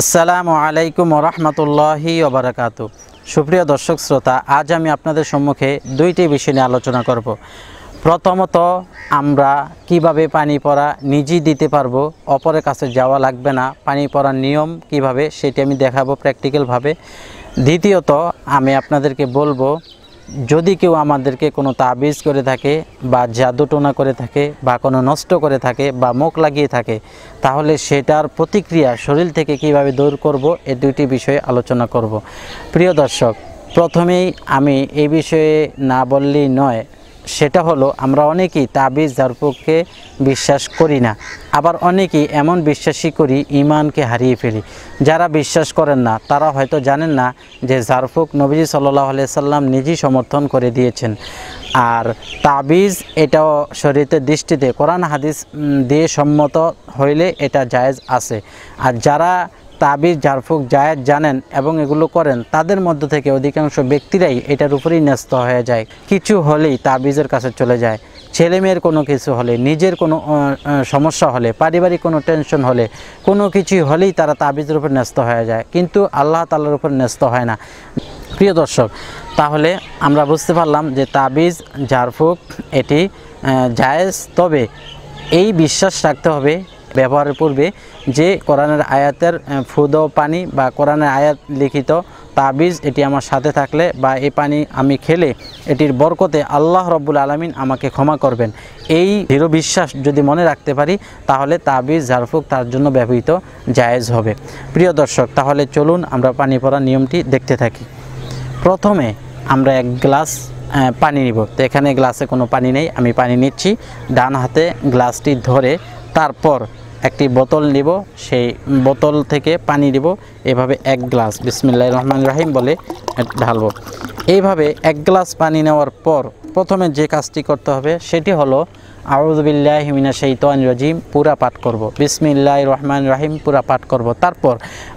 আসসালামু আলাইকুম রহমতুল্লাহি ওবরাকাত সুপ্রিয় দর্শক শ্রোতা আজ আমি আপনাদের সম্মুখে দুইটি বিষয় নিয়ে আলোচনা করব প্রথমত আমরা কিভাবে পানি পড়া নিজেই দিতে পারবো অপরের কাছে যাওয়া লাগবে না পানি পড়ার নিয়ম কিভাবে সেটি আমি দেখাবো প্র্যাকটিক্যালভাবে দ্বিতীয়ত আমি আপনাদেরকে বলবো যদি কেউ আমাদেরকে কোনো তাবিজ করে থাকে বা জাদুটোনা করে থাকে বা কোনো নষ্ট করে থাকে বা মুখ লাগিয়ে থাকে তাহলে সেটার প্রতিক্রিয়া শরীর থেকে কিভাবে দূর করব এ দুইটি বিষয়ে আলোচনা করব প্রিয় দর্শক প্রথমেই আমি এই বিষয়ে না বললেই নয় সেটা হলো আমরা অনেকেই তাবিজ ঝাড়ফুঁককে বিশ্বাস করি না আবার অনেকেই এমন বিশ্বাসই করি ইমানকে হারিয়ে ফেলি যারা বিশ্বাস করেন না তারা হয়তো জানেন না যে জারফুক নবীজি সাল্লাহ সাল্লাম নিজেই সমর্থন করে দিয়েছেন আর তাবিজ এটাও শরীরের দৃষ্টিতে কোরআন হাদিস দিয়ে সম্মত হইলে এটা জায়েজ আছে আর যারা তাবিজ ঝাড়ফুঁক জায়াত জানেন এবং এগুলো করেন তাদের মধ্য থেকে অধিকাংশ ব্যক্তিরাই এটার উপরেই ন্যস্ত হয়ে যায় কিছু হলেই তাবিজের কাছে চলে যায় ছেলে মেয়ের কোনো কিছু হলে নিজের কোনো সমস্যা হলে পারিবারিক কোনো টেনশন হলে কোনো কিছু হলেই তারা তাবিজের উপর ন্যস্ত হয়ে যায় কিন্তু আল্লাহ তাল্লার উপর ন্যস্ত হয় না প্রিয় দর্শক তাহলে আমরা বুঝতে পারলাম যে তাবিজ ঝাড়ফুঁক এটি জায়েজ তবে এই বিশ্বাস রাখতে হবে ব্যবহারের পূর্বে যে কোরআনের আয়াতের ফুদ পানি বা কোরআনের আয়াত লিখিত তাবিজ এটি আমার সাথে থাকলে বা এই পানি আমি খেলে এটির বরকতে আল্লাহ রব্বুল আলমিন আমাকে ক্ষমা করবেন এই দৃঢ় বিশ্বাস যদি মনে রাখতে পারি তাহলে তাবিজ ঝাড়ফুক তার জন্য ব্যবহৃত জায়েজ হবে প্রিয় দর্শক তাহলে চলুন আমরা পানি পড়ার নিয়মটি দেখতে থাকি প্রথমে আমরা এক গ্লাস পানি নিব তো এখানে গ্লাসে কোনো পানি নেই আমি পানি নিচ্ছি ডান হাতে গ্লাসটি ধরে তারপর একটি বোতল নিব সেই বোতল থেকে পানি দিব এভাবে এক গ্লাস বিসমিল্লা রহমান রাহিম বলে ঢালব এইভাবে এক গ্লাস পানি নেওয়ার পর প্রথমে যে কাজটি করতে হবে সেটি হলো আউজবিল্লা হিমিনা শৈতান রাজিম পুরা পাঠ করব বিসমিল্লা রহমান রাহিম পুরা পাঠ করব তারপর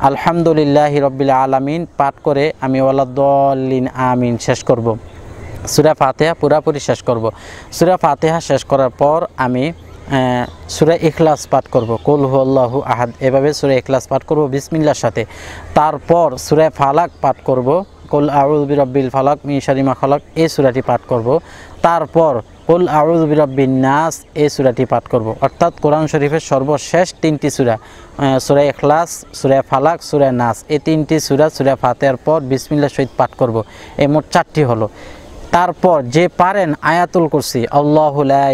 আলহামদুলিল্লাহ হিরবিল্লা আলামিন পাঠ করে আমি ওয়ালাদ্দিন আমিন শেষ করব সুরা ফাতেহা পুরাপুরি শেষ করব সুরা ফাতেহা শেষ করার পর আমি সুরে এখলাস পাঠ করব কুল হুয়াল্লাহু আহাদ এভাবে সুরে এখলাস পাঠ করব বিসমিল্লার সাথে তারপর সুরে ফালাক পাঠ করব কুল আউজবি রব্বিল ফালাক মিশারিমা ফালাক এই সুরাটি পাঠ করব তারপর কুল আউজবি রব্বিন নাস এই সুরাটি পাঠ করব অর্থাৎ কোরআন শরীফের সর্বশেষ তিনটি সুরা সুরে এখলাস সুরে ফালাক সুরে নাস এই তিনটি সুরা সুরে ফাতেহার পর বিসমিল্লার সহিত পাঠ করব এই মোট চারটি হলো তারপর যে পারেন আয়াতুল কুরসি আল্লাহুল্লাহ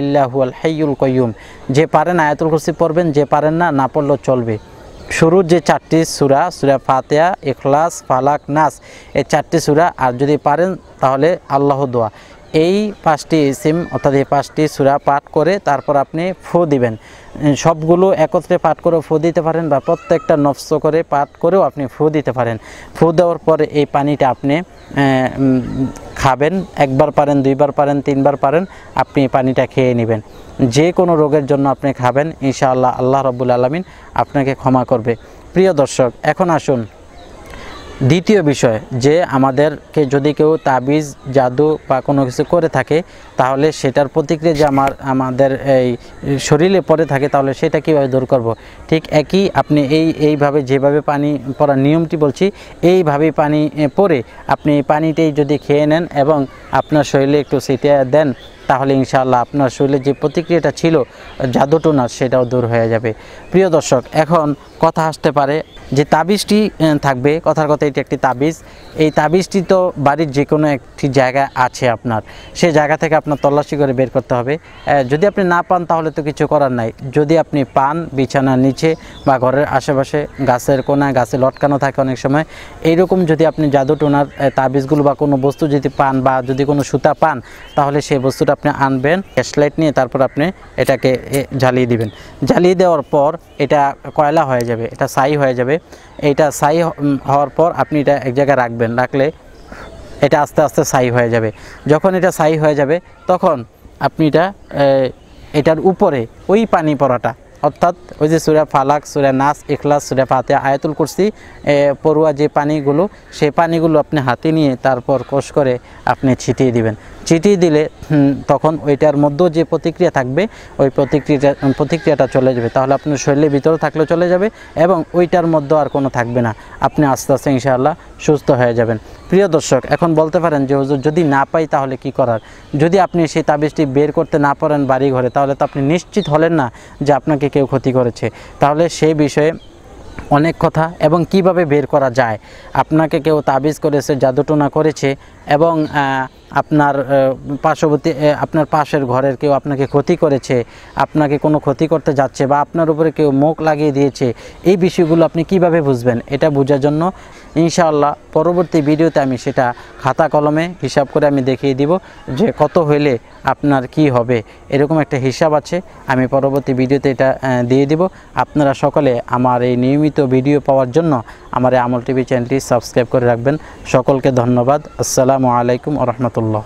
ইল্লাহুল হাইয়ুল কয়ুম যে পারেন আয়াতুল কুরসি পড়বেন যে পারেন না না পড়লেও চলবে শুরুর যে চারটি সুরা সুরা ফাতেয়া ইখলাস ফালাক নাস এই চারটি সুরা আর যদি পারেন তাহলে আল্লাহ দোয়া এই পাঁচটি সিম অর্থাৎ এই পাঁচটি সুরা পাঠ করে তারপর আপনি ফু দিবেন সবগুলো একত্রে পাঠ করে ফু দিতে পারেন বা প্রত্যেকটা নফস করে পাঠ করেও আপনি ফু দিতে পারেন ফু দেওয়ার পরে এই পানিটা আপনি খাবেন একবার পারেন দুইবার পারেন তিনবার পারেন আপনি পানিটা খেয়ে নেবেন যে কোনো রোগের জন্য আপনি খাবেন ইনশাআল্লাহ আল্লাহ রবুল আলমিন আপনাকে ক্ষমা করবে প্রিয় দর্শক এখন আসুন দ্বিতীয় বিষয় যে আমাদেরকে যদি কেউ তাবিজ জাদু বা কোনো কিছু করে থাকে তাহলে সেটার প্রতিক্রিয়া যে আমার আমাদের এই শরীরে পড়ে থাকে তাহলে সেটা কীভাবে দূর করব। ঠিক একই আপনি এই এইভাবে যেভাবে পানি পড়ার নিয়মটি বলছি এইভাবেই পানি পরে আপনি পানিতেই যদি খেয়ে নেন এবং আপনার শরীরে একটু ছিটিয়ে দেন তাহলে ইনশাআল্লাহ আপনার শরীরে যে প্রতিক্রিয়াটা ছিল জাদুটোনা সেটাও দূর হয়ে যাবে প্রিয় দর্শক এখন কথা আসতে পারে যে তাবিজটি থাকবে কথার কথা এটি একটি তাবিজ এই তাবিজটি তো বাড়ির যে কোনো একটি জায়গা আছে আপনার সেই জায়গা থেকে আপনার তল্লাশি করে বের করতে হবে যদি আপনি না পান তাহলে তো কিছু করার নাই যদি আপনি পান বিছানার নিচে বা ঘরের আশেপাশে গাছের কোনায় গাছে লটকানো থাকে অনেক সময় এইরকম যদি আপনি জাদু টোনার তাবিজগুলো বা কোনো বস্তু যদি পান বা যদি কোনো সুতা পান তাহলে সেই বস্তুটা আপনি আনবেন গ্যাসলাইট নিয়ে তারপর আপনি এটাকে জ্বালিয়ে দিবেন জ্বালিয়ে দেওয়ার পর এটা কয়লা হয়ে যাবে এটা সাই হয়ে যাবে এটা সাই হওয়ার পর আপনি এটা এক জায়গায় রাখবেন রাখলে এটা আস্তে আস্তে সাই হয়ে যাবে যখন এটা সাই হয়ে যাবে তখন আপনি এটা এটার উপরে ওই পানি পরাটা অর্থাৎ ওই যে সুরা ফালাক সুরা নাস ইখলাস সুরা ফাতে আয়াতুল কুরসি পড়ুয়া যে পানিগুলো সেই পানিগুলো আপনি হাতে নিয়ে তারপর কোষ করে আপনি ছিটিয়ে দিবেন ছিটিয়ে দিলে তখন ওইটার মধ্যেও যে প্রতিক্রিয়া থাকবে ওই প্রতিক্রিয়া প্রতিক্রিয়াটা চলে যাবে তাহলে আপনার শরীরের ভিতরে থাকলে চলে যাবে এবং ওইটার মধ্যেও আর কোনো থাকবে না আপনি আস্তে আস্তে ইনশাআল্লাহ সুস্থ হয়ে যাবেন প্রিয় দর্শক এখন বলতে পারেন যে হুজুর যদি না পাই তাহলে কি করার যদি আপনি সেই তাবিজটি বের করতে না পারেন বাড়ি ঘরে তাহলে তো আপনি নিশ্চিত হলেন না যে আপনাকে কেউ ক্ষতি করেছে তাহলে সেই বিষয়ে অনেক কথা এবং কিভাবে বের করা যায় আপনাকে কেউ তাবিজ করেছে জাদুটোনা করেছে এবং আপনার পার্শ্ববর্তী আপনার পাশের ঘরের কেউ আপনাকে ক্ষতি করেছে আপনাকে কোনো ক্ষতি করতে যাচ্ছে বা আপনার উপরে কেউ মুখ লাগিয়ে দিয়েছে এই বিষয়গুলো আপনি কিভাবে বুঝবেন এটা বোঝার জন্য ইনশাআল্লাহ পরবর্তী ভিডিওতে আমি সেটা খাতা কলমে হিসাব করে আমি দেখিয়ে দিব যে কত হইলে আপনার কি হবে এরকম একটা হিসাব আছে আমি পরবর্তী ভিডিওতে এটা দিয়ে দিব আপনারা সকলে আমার এই নিয়মিত ভিডিও পাওয়ার জন্য আমার এই আমল টিভি চ্যানেলটি সাবস্ক্রাইব করে রাখবেন সকলকে ধন্যবাদ আসসালামু আলাইকুম রহমতুল্লাহ